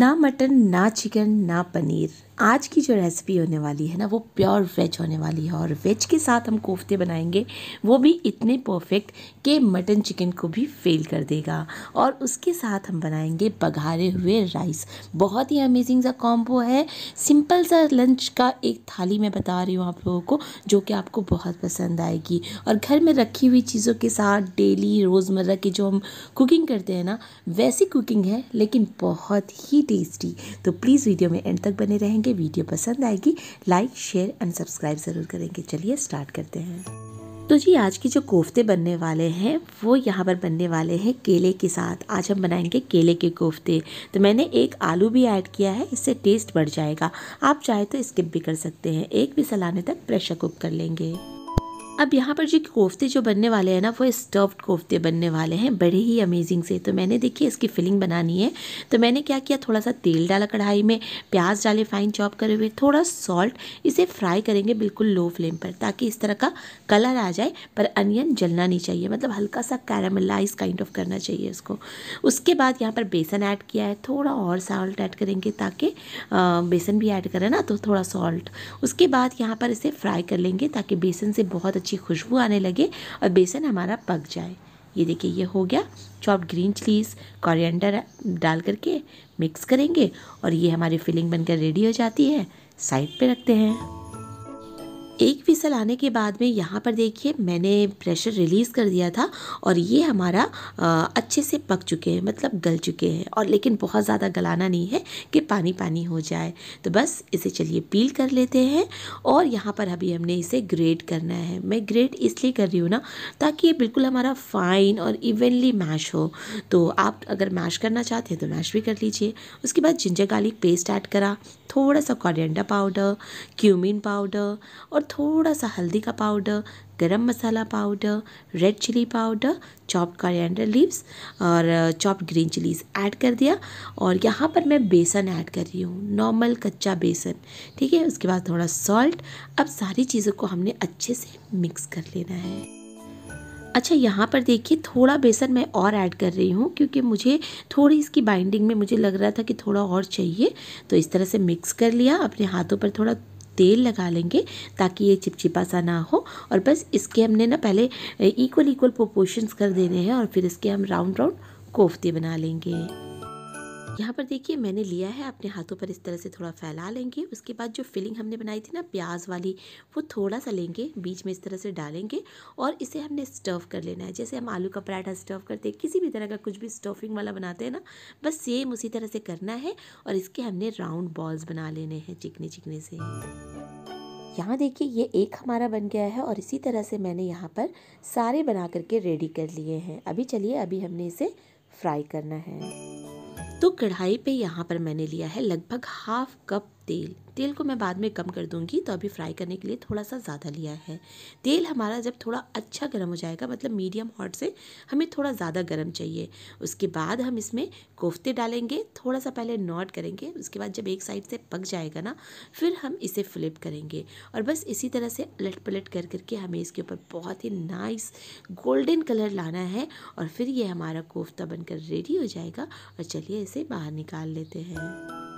நான் மட்டன் நான் சிக்கன் நான் பன்னீர் आज की जो रेसिपी होने वाली है ना वो प्योर वेज होने वाली है और वेज के साथ हम कोफ्ते बनाएंगे वो भी इतने परफेक्ट कि मटन चिकन को भी फेल कर देगा और उसके साथ हम बनाएंगे बघारे हुए राइस बहुत ही अमेजिंग सा कॉम्बो है सिंपल सा लंच का एक थाली मैं बता रही हूँ आप लोगों को जो कि आपको बहुत पसंद आएगी और घर में रखी हुई चीज़ों के साथ डेली रोज़मर्रा की जो हम कुकिंग करते हैं ना वैसी कुकिंग है लेकिन बहुत ही टेस्टी तो प्लीज़ वीडियो में एंड तक बने रहेंगे करेंगे वीडियो पसंद आएगी लाइक शेयर एंड सब्सक्राइब ज़रूर करेंगे चलिए स्टार्ट करते हैं तो जी आज की जो कोफ्ते बनने वाले हैं वो यहाँ पर बनने वाले हैं केले के साथ आज हम बनाएंगे केले के कोफ्ते तो मैंने एक आलू भी ऐड किया है इससे टेस्ट बढ़ जाएगा आप चाहे तो स्किप भी कर सकते हैं एक भी सलाने तक प्रेशर कुक कर लेंगे अब यहाँ पर जो कोफ्ते जो बनने वाले हैं ना वो स्टफ्ड कोफ्ते बनने वाले हैं बड़े ही अमेजिंग से तो मैंने देखिए इसकी फिलिंग बनानी है तो मैंने क्या किया थोड़ा सा तेल डाला कढ़ाई में प्याज डाले फाइन चॉप करे हुए थोड़ा सॉल्ट इसे फ्राई करेंगे बिल्कुल लो फ्लेम पर ताकि इस तरह का कलर आ जाए पर अनियन जलना नहीं चाहिए मतलब हल्का सा कैरामलाइज काइंड ऑफ करना चाहिए इसको उसके बाद यहाँ पर बेसन ऐड किया है थोड़ा और सॉल्ट ऐड करेंगे ताकि बेसन भी ऐड करें ना तो थोड़ा सॉल्ट उसके बाद यहाँ पर इसे फ्राई कर लेंगे ताकि बेसन से बहुत अच्छी खुशबू आने लगे और बेसन हमारा पक जाए ये देखिए ये हो गया चॉप्ड ग्रीन चिलीज कॉरियंडर डाल करके मिक्स करेंगे और ये हमारी फिलिंग बनकर रेडी हो जाती है साइड पे रखते हैं एक विसल आने के बाद में यहाँ पर देखिए मैंने प्रेशर रिलीज़ कर दिया था और ये हमारा अच्छे से पक चुके हैं मतलब गल चुके हैं और लेकिन बहुत ज़्यादा गलाना नहीं है कि पानी पानी हो जाए तो बस इसे चलिए पील कर लेते हैं और यहाँ पर अभी हमने इसे ग्रेड करना है मैं ग्रेड इसलिए कर रही हूँ ना ताकि ये बिल्कुल हमारा फाइन और इवनली मैश हो तो आप अगर मैश करना चाहते हैं तो मैश भी कर लीजिए उसके बाद जिंजर गार्लिक पेस्ट ऐड करा थोड़ा सा कॉरियंडा पाउडर क्यूमिन पाउडर और और थोड़ा सा हल्दी का powder garam masala powder red chilli powder chopped coriander leaves और चॉप्ड ग्रीन चिलीज ऐड कर दिया और यहाँ पर मैं बेसन ऐड कर रही हूँ नॉर्मल कच्चा बेसन ठीक है उसके बाद थोड़ा सॉल्ट अब सारी चीज़ों को हमने अच्छे से मिक्स कर लेना है अच्छा यहाँ पर देखिए थोड़ा बेसन मैं और ऐड कर रही हूँ क्योंकि मुझे थोड़ी इसकी बाइंडिंग में मुझे लग रहा था कि थोड़ा और चाहिए तो इस तरह से मिक्स कर लिया अपने हाथों पर थोड़ा तेल लगा लेंगे ताकि ये चिपचिपा सा ना हो और बस इसके हमने ना पहले इक्वल इक्वल प्रोपोर्शंस कर देने हैं और फिर इसके हम राउंड राउंड कोफ्ते बना लेंगे हाँ। यहाँ पर देखिए मैंने लिया है अपने हाथों पर इस तरह से थोड़ा फैला लेंगे उसके बाद जो फिलिंग हमने बनाई थी ना प्याज वाली वो थोड़ा सा लेंगे बीच में इस तरह से डालेंगे और इसे हमने स्टर्व कर लेना है जैसे हम आलू का पराठा स्टर्व करते हैं किसी भी तरह का कुछ भी स्टफिंग वाला बनाते हैं ना बस सेम उसी तरह से करना है और इसके हमने राउंड बॉल्स बना लेने हैं चिकने चिकने से यहाँ देखिए ये एक हमारा बन गया है और इसी तरह से मैंने यहाँ पर सारे बना करके रेडी कर लिए हैं अभी चलिए अभी हमने इसे फ्राई करना है तो कढ़ाई पे यहाँ पर मैंने लिया है लगभग हाफ कप तेल तेल को मैं बाद में कम कर दूंगी तो अभी फ्राई करने के लिए थोड़ा सा ज़्यादा लिया है तेल हमारा जब थोड़ा अच्छा गर्म हो जाएगा मतलब मीडियम हॉट से हमें थोड़ा ज़्यादा गर्म चाहिए उसके बाद हम इसमें कोफ्ते डालेंगे थोड़ा सा पहले नॉट करेंगे उसके बाद जब एक साइड से पक जाएगा ना फिर हम इसे फ्लिप करेंगे और बस इसी तरह से पलट पलट कर करके हमें इसके ऊपर बहुत ही नाइस गोल्डन कलर लाना है और फिर ये हमारा कोफ्ता बनकर रेडी हो जाएगा और चलिए इसे बाहर निकाल लेते हैं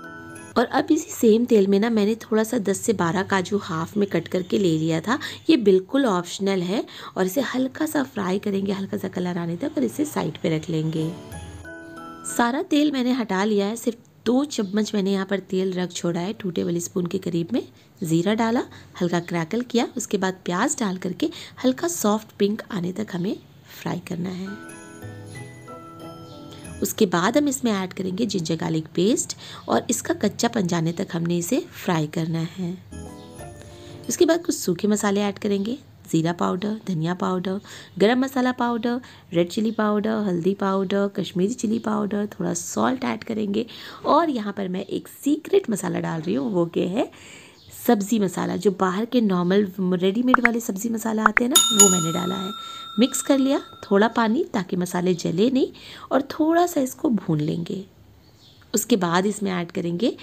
और अब इसी सेम तेल में ना मैंने थोड़ा सा 10 से 12 काजू हाफ में कट करके ले लिया था ये बिल्कुल ऑप्शनल है और इसे हल्का सा फ्राई करेंगे हल्का सा कलर आने तक और इसे साइड पे रख लेंगे सारा तेल मैंने हटा लिया है सिर्फ दो चम्मच मैंने यहाँ पर तेल रख छोड़ा है टू टेबल स्पून के करीब में ज़ीरा डाला हल्का क्रैकल किया उसके बाद प्याज डाल करके हल्का सॉफ्ट पिंक आने तक हमें फ्राई करना है उसके बाद हम इसमें ऐड करेंगे जिंजर गार्लिक पेस्ट और इसका कच्चा जाने तक हमने इसे फ्राई करना है उसके बाद कुछ सूखे मसाले ऐड करेंगे ज़ीरा पाउडर धनिया powder garam masala powder red chilli powder हल्दी पाउडर कश्मीरी चिली पाउडर थोड़ा सॉल्ट ऐड करेंगे और यहाँ पर मैं एक सीक्रेट मसाला डाल रही हूँ वो क्या है सब्ज़ी मसाला जो बाहर के नॉर्मल रेडीमेड वाले सब्ज़ी मसाला आते हैं ना वो मैंने डाला है मिक्स कर लिया थोड़ा पानी ताकि मसाले जले नहीं और थोड़ा सा इसको भून लेंगे उसके बाद इसमें ऐड करेंगे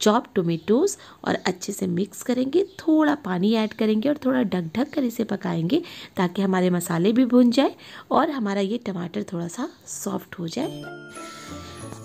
चॉप टोमेटोज़ और अच्छे से मिक्स करेंगे थोड़ा पानी ऐड करेंगे और थोड़ा ढक ढक कर इसे पकाएंगे ताकि हमारे मसाले भी भुन जाए और हमारा ये टमाटर थोड़ा सा सॉफ्ट हो जाए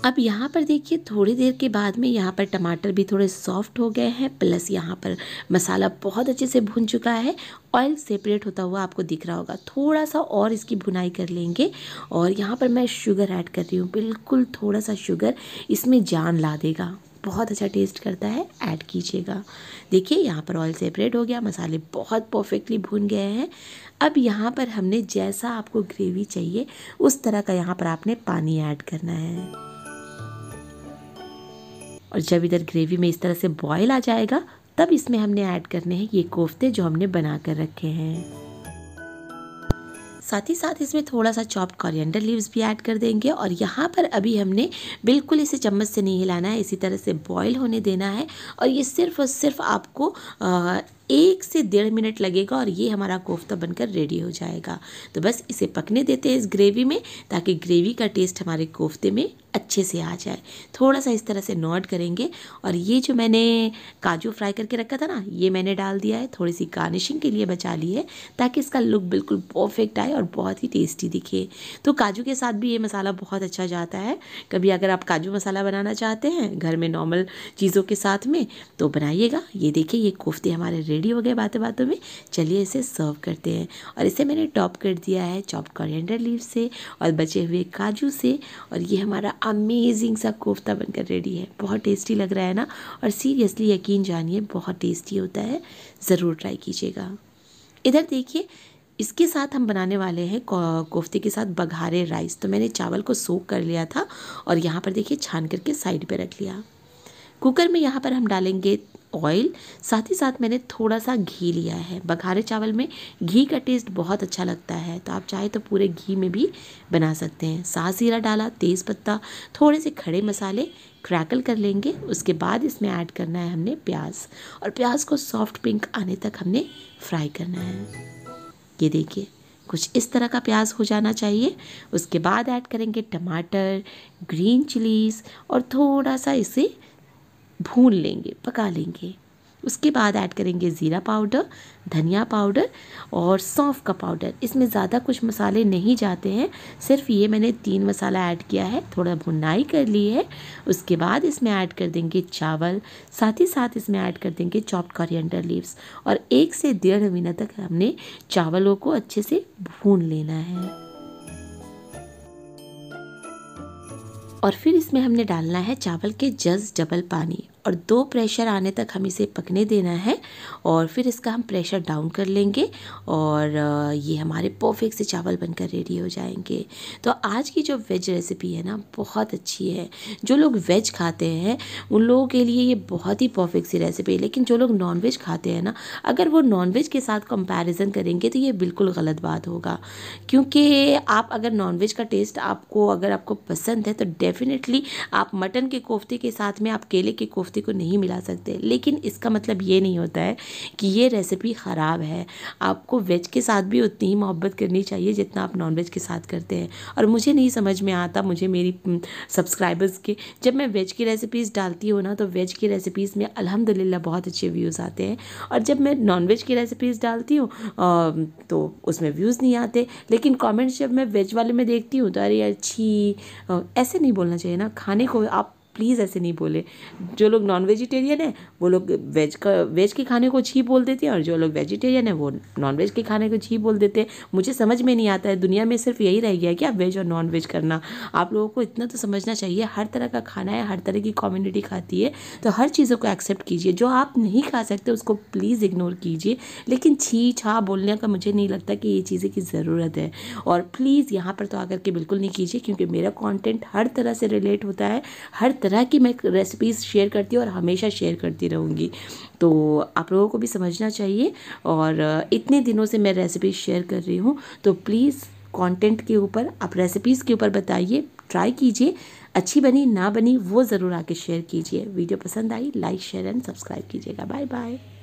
अब यहाँ पर देखिए थोड़ी देर के बाद में यहाँ पर टमाटर भी थोड़े सॉफ्ट हो गए हैं प्लस यहाँ पर मसाला बहुत अच्छे से भुन चुका है ऑयल सेपरेट होता हुआ आपको दिख रहा होगा थोड़ा सा और इसकी भुनाई कर लेंगे और यहाँ पर मैं शुगर ऐड कर रही हूँ बिल्कुल थोड़ा सा शुगर इसमें जान ला देगा बहुत अच्छा टेस्ट करता है ऐड कीजिएगा देखिए यहाँ पर ऑयल सेपरेट हो गया मसाले बहुत परफेक्टली भून गए हैं अब यहाँ पर हमने जैसा आपको ग्रेवी चाहिए उस तरह का यहाँ पर आपने पानी ऐड करना है और जब इधर ग्रेवी में इस तरह से बॉयल आ जाएगा तब इसमें हमने ऐड करने हैं ये कोफ्ते जो हमने बना कर रखे हैं साथ ही साथ इसमें थोड़ा सा चॉप्ड कॉरिएंडर लीव्स भी ऐड कर देंगे और यहाँ पर अभी हमने बिल्कुल इसे चम्मच से नहीं हिलाना है इसी तरह से बॉईल होने देना है और ये सिर्फ और सिर्फ आपको एक से डेढ़ मिनट लगेगा और ये हमारा कोफ्ता बनकर रेडी हो जाएगा तो बस इसे पकने देते हैं इस ग्रेवी में ताकि ग्रेवी का टेस्ट हमारे कोफ्ते में अच्छे से आ जाए थोड़ा सा इस तरह से नॉट करेंगे और ये जो मैंने काजू फ्राई करके रखा था ना ये मैंने डाल दिया है थोड़ी सी गार्निशिंग के लिए बचा ली है ताकि इसका लुक बिल्कुल परफेक्ट आए और बहुत ही टेस्टी दिखे तो काजू के साथ भी ये मसाला बहुत अच्छा जाता है कभी अगर आप काजू मसाला बनाना चाहते हैं घर में नॉर्मल चीज़ों के साथ में तो बनाइएगा ये देखिए ये कोफ्ते हमारे रेडी रेडी हो गए बातों बातों में चलिए इसे सर्व करते हैं और इसे मैंने टॉप कर दिया है चॉप कॉरियंडर लीव से और बचे हुए काजू से और ये हमारा अमेजिंग सा कोफ्ता बनकर रेडी है बहुत टेस्टी लग रहा है ना और सीरियसली यकीन जानिए बहुत टेस्टी होता है ज़रूर ट्राई कीजिएगा इधर देखिए इसके साथ हम बनाने वाले हैं कोफ्ते के साथ बघारे राइस तो मैंने चावल को सोख कर लिया था और यहाँ पर देखिए छान करके साइड पे रख लिया कुकर में यहाँ पर हम डालेंगे ऑयल साथ ही साथ मैंने थोड़ा सा घी लिया है बघारे चावल में घी का टेस्ट बहुत अच्छा लगता है तो आप चाहे तो पूरे घी में भी बना सकते हैं सा जीरा डाला तेज़ पत्ता थोड़े से खड़े मसाले क्रैकल कर लेंगे उसके बाद इसमें ऐड करना है हमने प्याज और प्याज को सॉफ्ट पिंक आने तक हमने फ्राई करना है ये देखिए कुछ इस तरह का प्याज हो जाना चाहिए उसके बाद ऐड करेंगे टमाटर ग्रीन चिलीज़ और थोड़ा सा इसे भून लेंगे पका लेंगे उसके बाद ऐड करेंगे ज़ीरा पाउडर धनिया पाउडर और सौंफ का पाउडर इसमें ज़्यादा कुछ मसाले नहीं जाते हैं सिर्फ ये मैंने तीन मसाला ऐड किया है थोड़ा भुनाई कर ली है उसके बाद इसमें ऐड कर देंगे चावल साथ ही साथ इसमें ऐड कर देंगे चॉप्ड कॉरियंडर लीव्स और एक से डेढ़ महीना तक हमने चावलों को अच्छे से भून लेना है और फिर इसमें हमने डालना है चावल के जस्ट डबल पानी और दो प्रेशर आने तक हम इसे पकने देना है और फिर इसका हम प्रेशर डाउन कर लेंगे और ये हमारे परफेक्ट से चावल बनकर रेडी हो जाएंगे तो आज की जो वेज रेसिपी है ना बहुत अच्छी है जो लोग वेज खाते हैं उन लोगों के लिए ये बहुत ही परफेक्ट सी रेसिपी है लेकिन जो लोग नॉन वेज खाते हैं ना अगर वो नॉन वेज के साथ कंपैरिजन करेंगे तो ये बिल्कुल गलत बात होगा क्योंकि आप अगर नॉनवेज का टेस्ट आपको अगर आपको पसंद है तो डेफ़िनेटली आप मटन के कोफ्ते के साथ में आप केले के कोफ्ते रेसिपी को नहीं मिला सकते लेकिन इसका मतलब ये नहीं होता है कि ये रेसिपी ख़राब है आपको वेज के साथ भी उतनी ही मोहब्बत करनी चाहिए जितना आप नॉन वेज के साथ करते हैं और मुझे नहीं समझ में आता मुझे मेरी सब्सक्राइबर्स के जब मैं वेज की रेसिपीज़ डालती हूँ ना तो वेज की रेसिपीज़ में अलहमदिल्ला बहुत अच्छे व्यूज़ आते हैं और जब मैं नॉन की रेसिपीज़ डालती हूँ तो उसमें व्यूज़ नहीं आते लेकिन कॉमेंट्स जब मैं वेज वाले में देखती हूँ तो अरे अच्छी ऐसे नहीं बोलना चाहिए ना खाने को आप प्लीज़ ऐसे नहीं बोले जो लोग नॉन वेजिटेरियन है वो लोग वेज का वेज के खाने को छी बोल देते हैं और जो लोग वेजिटेरियन है वो नॉन वेज के खाने को छी बोल देते हैं मुझे समझ में नहीं आता है दुनिया में सिर्फ यही रह गया है कि आप वेज और नॉन वेज करना आप लोगों को इतना तो समझना चाहिए हर तरह का खाना है हर तरह की कम्युनिटी खाती है तो हर चीज़ों को एक्सेप्ट कीजिए जो आप नहीं खा सकते उसको प्लीज़ इग्नोर कीजिए लेकिन छी छा बोलने का मुझे नहीं लगता कि ये चीज़ें की ज़रूरत है और प्लीज़ यहाँ पर तो आकर के बिल्कुल नहीं कीजिए क्योंकि मेरा कॉन्टेंट हर तरह से रिलेट होता है हर तरह तरह की मैं रेसिपीज़ शेयर करती हूँ और हमेशा शेयर करती रहूँगी तो आप लोगों को भी समझना चाहिए और इतने दिनों से मैं रेसिपीज़ शेयर कर रही हूँ तो प्लीज़ कंटेंट के ऊपर आप रेसिपीज़ के ऊपर बताइए ट्राई कीजिए अच्छी बनी ना बनी वो ज़रूर आके शेयर कीजिए वीडियो पसंद आई लाइक शेयर एंड सब्सक्राइब कीजिएगा बाय बाय